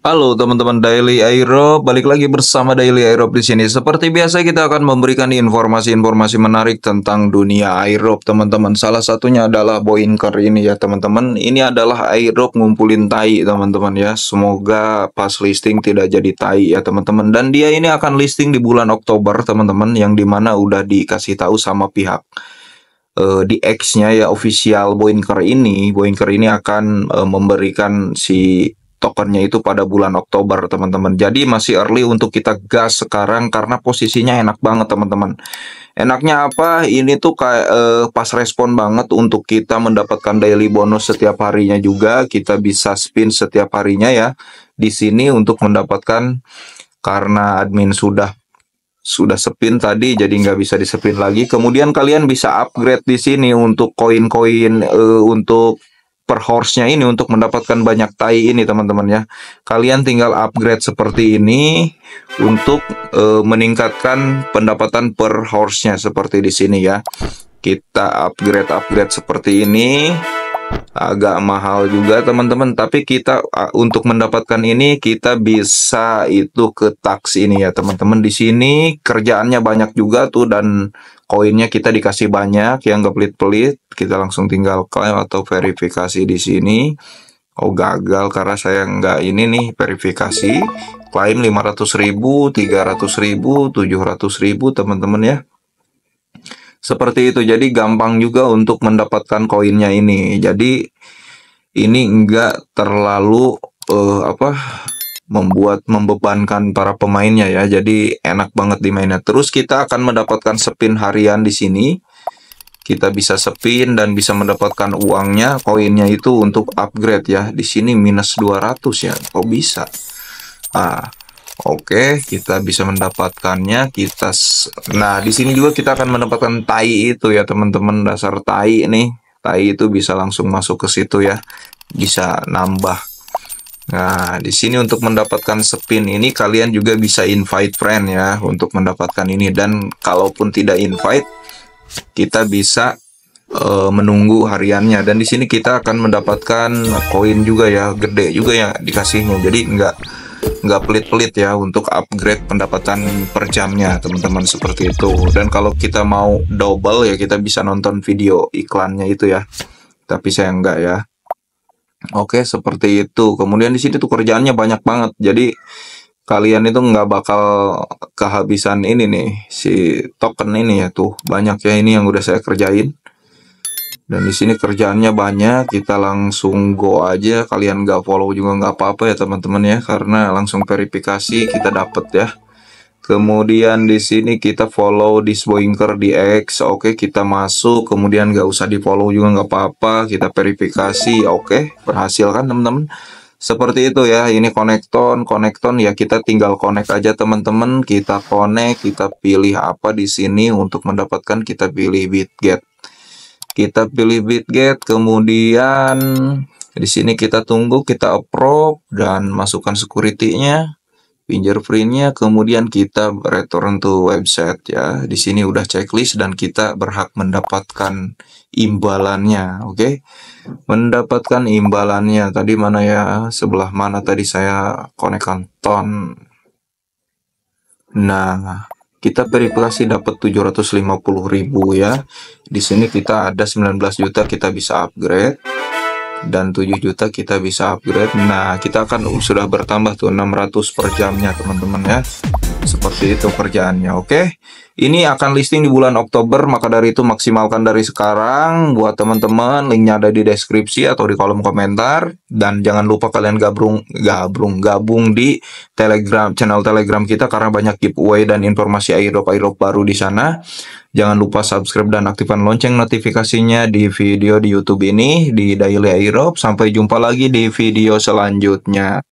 Halo teman-teman Daily Aero, balik lagi bersama Daily Aero di sini. Seperti biasa kita akan memberikan informasi-informasi menarik tentang dunia Aero, teman-teman. Salah satunya adalah Boinker ini ya, teman-teman. Ini adalah Aero ngumpulin tai, teman-teman ya. Semoga pas listing tidak jadi tai ya, teman-teman. Dan dia ini akan listing di bulan Oktober, teman-teman, yang dimana udah dikasih tahu sama pihak eh, di X-nya ya official Boinker ini, Boinker ini akan uh, memberikan si tokennya itu pada bulan Oktober teman-teman jadi masih early untuk kita gas sekarang karena posisinya enak banget teman-teman enaknya apa ini tuh kayak eh, pas respon banget untuk kita mendapatkan daily bonus setiap harinya juga kita bisa spin setiap harinya ya di sini untuk mendapatkan karena admin sudah sudah spin tadi jadi nggak bisa spin lagi kemudian kalian bisa upgrade di sini untuk koin-koin e, untuk per horse-nya ini untuk mendapatkan banyak tai ini teman-teman ya. Kalian tinggal upgrade seperti ini untuk e, meningkatkan pendapatan per horse-nya seperti di sini ya. Kita upgrade-upgrade seperti ini agak mahal juga teman-teman tapi kita untuk mendapatkan ini kita bisa itu ke tax ini ya teman-teman di sini kerjaannya banyak juga tuh dan koinnya kita dikasih banyak yang gak pelit-pelit kita langsung tinggal klaim atau verifikasi di sini oh gagal karena saya nggak ini nih verifikasi klaim 500 ribu 300 ribu 700 ribu teman-teman ya seperti itu jadi gampang juga untuk mendapatkan koinnya ini jadi ini enggak terlalu uh, apa membuat membebankan para pemainnya ya. Jadi enak banget dimainnya. Terus kita akan mendapatkan spin harian di sini. Kita bisa spin dan bisa mendapatkan uangnya, koinnya itu untuk upgrade ya. Di sini minus 200 ya. Kok bisa? Ah, Oke, okay, kita bisa mendapatkannya. Kita Nah, di sini juga kita akan mendapatkan tai itu ya, teman-teman. Dasar tai nih. Tai itu bisa langsung masuk ke situ ya. Bisa nambah Nah, di sini untuk mendapatkan spin ini kalian juga bisa invite friend ya untuk mendapatkan ini dan kalaupun tidak invite kita bisa uh, menunggu hariannya dan di sini kita akan mendapatkan koin juga ya gede juga ya dikasihnya jadi enggak nggak pelit-pelit ya untuk upgrade pendapatan per jamnya teman-teman seperti itu dan kalau kita mau double ya kita bisa nonton video iklannya itu ya tapi saya enggak ya Oke, seperti itu. Kemudian di sini tuh kerjaannya banyak banget. Jadi kalian itu nggak bakal kehabisan ini nih si token ini ya tuh banyak ya ini yang udah saya kerjain. Dan di sini kerjaannya banyak, kita langsung go aja. Kalian nggak follow juga nggak apa-apa ya teman-teman ya, karena langsung verifikasi kita dapet ya. Kemudian di sini kita follow this boinker di X. Oke, okay, kita masuk. Kemudian nggak usah di follow juga nggak apa-apa. Kita verifikasi. Oke, okay, berhasil kan teman-teman? Seperti itu ya. Ini konekton, konekton ya kita tinggal connect aja teman-teman. Kita connect, kita pilih apa di sini untuk mendapatkan kita pilih bitget. Kita pilih bitget, kemudian di sini kita tunggu, kita approve dan masukkan security-nya fingerprintnya kemudian kita return to website ya di sini udah checklist dan kita berhak mendapatkan imbalannya oke okay? mendapatkan imbalannya tadi mana ya sebelah mana tadi saya konekkan ton nah kita verifikasi dapat 750.000 ya di sini kita ada 19 juta kita bisa upgrade dan 7 juta kita bisa upgrade nah kita akan sudah bertambah tuh 600 per jamnya teman-teman ya seperti itu kerjaannya, oke? Okay? Ini akan listing di bulan Oktober, maka dari itu maksimalkan dari sekarang. Buat teman-teman, linknya ada di deskripsi atau di kolom komentar. Dan jangan lupa kalian gabung, gabung, gabung di Telegram, channel Telegram kita karena banyak giveaway dan informasi airdrop-airdrop baru di sana. Jangan lupa subscribe dan aktifkan lonceng notifikasinya di video di YouTube ini, di Daily Airdrop. Sampai jumpa lagi di video selanjutnya.